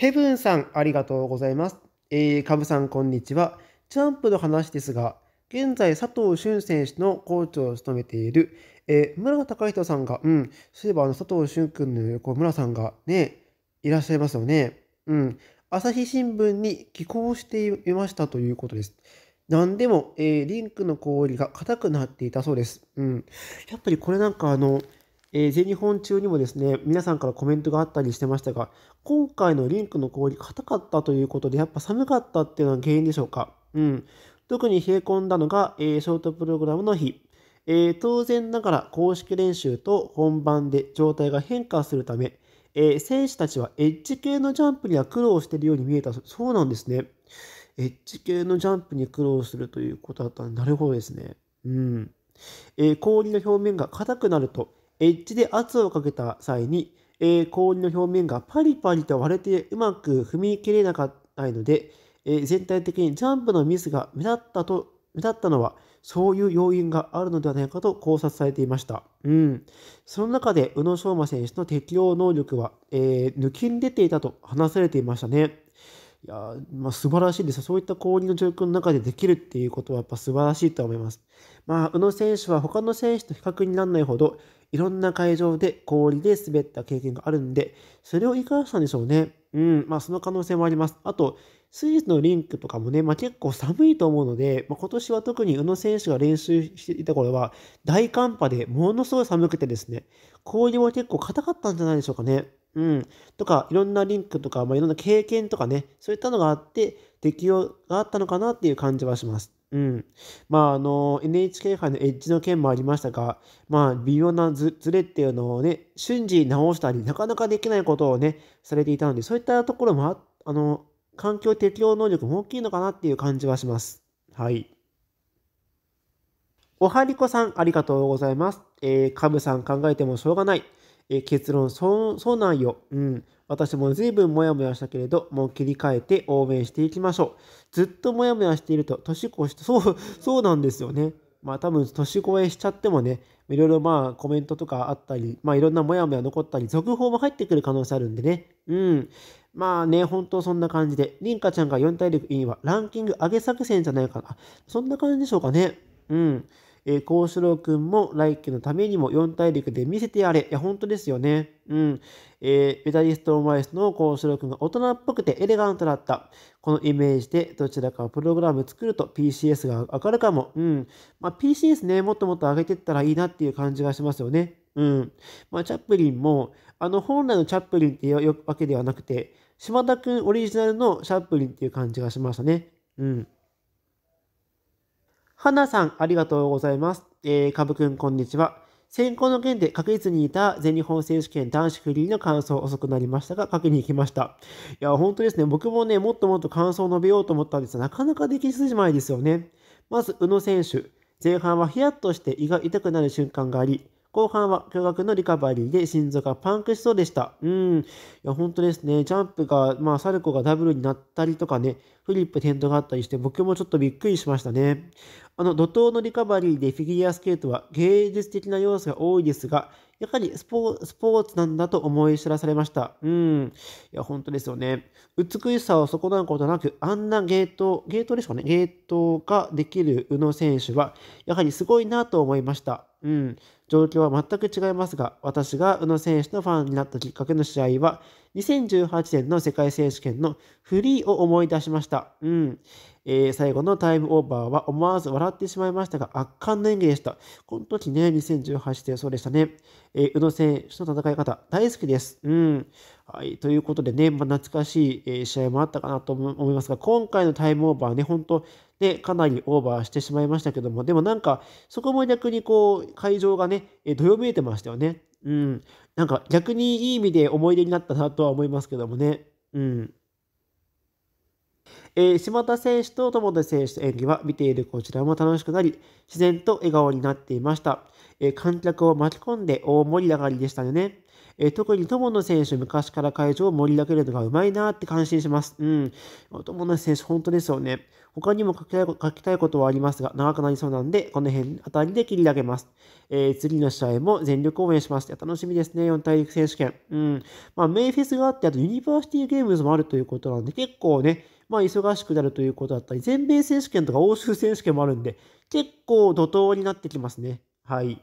ヘブンさん、ありがとうございます。えー、カブさん、こんにちは。ジャンプの話ですが、現在、佐藤俊選手のコーチを務めている、えー、村野隆人さんが、うん、そういえばあの佐藤俊君の横、村さんがね、いらっしゃいますよね。うん、朝日新聞に寄稿していましたということです。何でも、えー、リンクの氷が硬くなっていたそうです。うん、やっぱりこれなんかあの、えー、全日本中にもですね、皆さんからコメントがあったりしてましたが、今回のリンクの氷硬かったということで、やっぱ寒かったっていうのは原因でしょうか。うん。特に冷え込んだのが、えー、ショートプログラムの日。えー、当然ながら公式練習と本番で状態が変化するため、えー、選手たちはエッジ系のジャンプには苦労しているように見えたそうなんですね。エッジ系のジャンプに苦労するということだったら、なるほどですね。うん。えー、氷の表面が硬くなると、エッジで圧をかけた際に、えー、氷の表面がパリパリと割れてうまく踏み切れなかったので、えー、全体的にジャンプのミスが目立ったと目立ったのはそういう要因があるのではないかと考察されていました。うん、その中で宇野昌磨選手の適応能力は、えー、抜きん出ていたと話されていましたね。いやまあ、素晴らしいですそういった氷の状況の中でできるっていうことはやっぱ素晴らしいと思います。まあ、宇野選手は他の選手と比較にならないほどいろんな会場で氷で滑った経験があるんで、それを生かしたんでしょうね。うん、まあその可能性もあります。あと、スイスのリンクとかもね、まあ、結構寒いと思うので、まあ、今年は特に宇野選手が練習していた頃は、大寒波でものすごい寒くてですね、氷も結構硬かったんじゃないでしょうかね。うん。とか、いろんなリンクとか、まあ、いろんな経験とかね、そういったのがあって、適用があったのかなっていう感じはします。うん。まあ、あの、NHK 杯のエッジの件もありましたが、まあ、微妙なずれっていうのをね、瞬時に直したり、なかなかできないことをね、されていたので、そういったところもあ、あの、環境適応能力も大きいのかなっていう感じはします。はい。おはりこさん、ありがとうございます。えー、カブさん考えてもしょうがない。え結論そう、そうなんよ。うん。私も随分モヤモヤしたけれど、もう切り替えて応援していきましょう。ずっとモヤモヤしていると、年越して、そう、そうなんですよね。まあ多分年越えしちゃってもね、いろいろまあコメントとかあったり、まあいろんなモヤモヤ残ったり、続報も入ってくる可能性あるんでね。うん。まあね、本当そんな感じで、りんかちゃんが4体力委員はランキング上げ作戦じゃないかな。そんな感じでしょうかね。うん。え幸四郎んも来季のためにも四大陸で見せてやれ。いや、本当ですよね。うん。えー、メダリストオマイスの幸四郎んが大人っぽくてエレガントだった。このイメージでどちらかプログラム作ると PCS が上がるかも。うん。まあ、PCS ね、もっともっと上げてったらいいなっていう感じがしますよね。うん。まあ、チャップリンも、あの、本来のチャップリンっていうわけではなくて、島田くんオリジナルのチャップリンっていう感じがしましたね。うん。はなさん、ありがとうございます。えー、かぶくん、こんにちは。先行の件で確実にいた全日本選手権男子フリーの感想遅くなりましたが、書きに行きました。いや、本当ですね。僕もね、もっともっと感想を述べようと思ったんですが、なかなかできすじまいですよね。まず、宇野選手。前半はヒヤッとして胃が痛くなる瞬間があり、後半は驚愕のリカバリーで心臓がパンクしそうでした。うん。いや、本当ですね。ジャンプが、まあ、サルコがダブルになったりとかね、フリップ転倒があったりして、僕もちょっとびっくりしましたね。あの、怒涛のリカバリーでフィギュアスケートは芸術的な要素が多いですが、やはりスポーツなんだと思い知らされました。うん。いや、本当ですよね。美しさを損なうことなく、あんなゲート、ゲートでしょうね。ゲートができる宇野選手は、やはりすごいなと思いました。うん、状況は全く違いますが、私が宇野選手のファンになったきっかけの試合は、2018年の世界選手権のフリーを思い出しました。うん。えー、最後のタイムオーバーは思わず笑ってしまいましたが、圧巻の演技でした。この時ね、2018年そうでしたね。えー、宇野選手の戦い方、大好きです。うん。はい、ということでね、まあ、懐かしい、試合もあったかなと思いますが、今回のタイムオーバーね、本当で、かなりオーバーしてしまいましたけども、でもなんか、そこも逆にこう、会場がね、えどよめいてましたよね。うん。なんか、逆にいい意味で思い出になったなとは思いますけどもね。うん。えー、島田選手と友田選手の演技は見ているこちらも楽しくなり、自然と笑顔になっていました。えー、観客を巻き込んで大盛り上がりでしたよね。え特に友野選手、昔から会場を盛り上げるのがうまいなって感心します。うん。友野選手、本当ですよね。他にも書きたい書きたいことはありますが、長くなりそうなんで、この辺あたりで切り上げます。えー、次の試合も全力応援します。楽しみですね、4大陸選手権。うん。まあ、メイフェスがあって、あとユニバーシティゲームズもあるということなんで、結構ね、まあ、忙しくなるということだったり、全米選手権とか欧州選手権もあるんで、結構怒涛になってきますね。はい。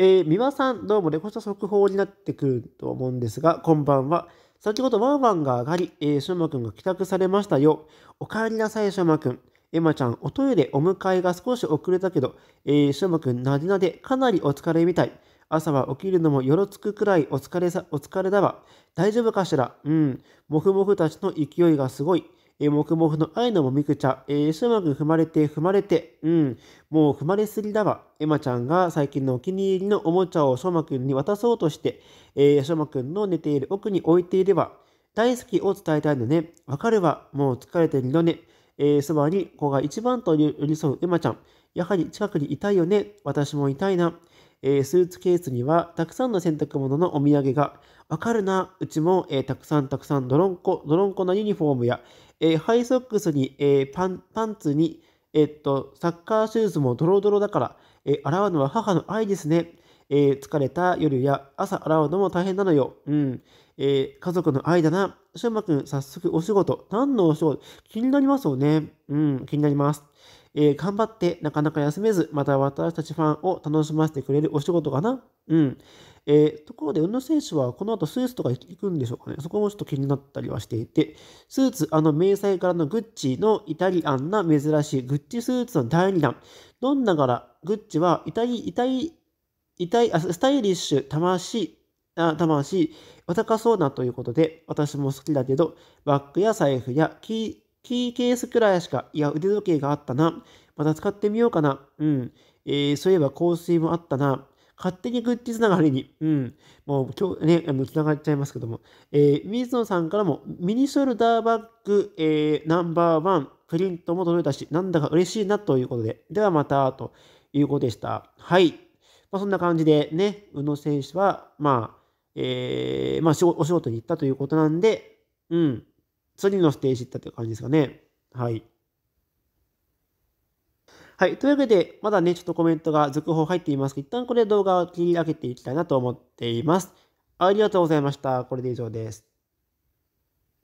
えー、輪さん、どうもね、こうした速報になってくると思うんですが、こんばんは。先ほどワンワンが上がり、えー、しょまくんが帰宅されましたよ。お帰りなさい、しょまくん。エマちゃん、おトイレお迎えが少し遅れたけど、えー、しょまくん、なでなで、かなりお疲れみたい。朝は起きるのもよろつくくらいお疲れさ、お疲れだわ。大丈夫かしらうん。もふもふたちの勢いがすごい。えー、黙々の愛のもみくちゃ、えー、しゅまくん踏まれて踏まれて、うん、もう踏まれすぎだわ。エマちゃんが最近のお気に入りのおもちゃをしょうまくんに渡そうとして、えー、しょうまくんの寝ている奥に置いていれば、大好きを伝えたいのね。わかるわ。もう疲れてるのね。えー、そばに子が一番と寄り添うエマちゃん。やはり近くにいたいよね。私もいたいな。えー、スーツケースにはたくさんの洗濯物のお土産が。わかるな。うちも、えー、たくさんたくさんドロンコ、ドロンコのユニフォームや、えー、ハイソックスに、えー、パンパンツに、えっと、サッカーシューズもドロドロだから、えー、洗うのは母の愛ですね。えー、疲れた夜や朝洗うのも大変なのよ。うん。えー、家族の愛だな。しゅんまくん、早速お仕事。何のお仕事気になりますよね。うん、気になります。えー、頑張って、なかなか休めず、また私たちファンを楽しませてくれるお仕事かな。うん。えー、ところで、宇野選手はこの後スーツとか行くんでしょうかね。そこもちょっと気になったりはしていて、スーツ、あの、迷彩からのグッチのイタリアンな珍しいグッチスーツの第2弾。どんな柄、グッチはイタリ、イタリ、イタリ、あスタイリッシュ、魂、あ魂、お高そうなということで、私も好きだけど、バッグや財布やキー、キーケースくらいしか、いや、腕時計があったな。また使ってみようかな。うん。えー、そういえば香水もあったな。勝手にグッチつながりに、うん、もう今日ね、繋つながっちゃいますけども、えー、水野さんからも、ミニショルダーバッグ、えー、ナンバーワン、プリントも届いたし、なんだか嬉しいなということで、ではまた、ということでした。はい。まあ、そんな感じでね、宇野選手は、まあ、えー、まあ、お仕事に行ったということなんで、うん、次のステージ行ったという感じですかね。はい。はい。というわけで、まだね、ちょっとコメントが続報入っていますが、一旦これ動画を切り上げていきたいなと思っています。ありがとうございました。これで以上です。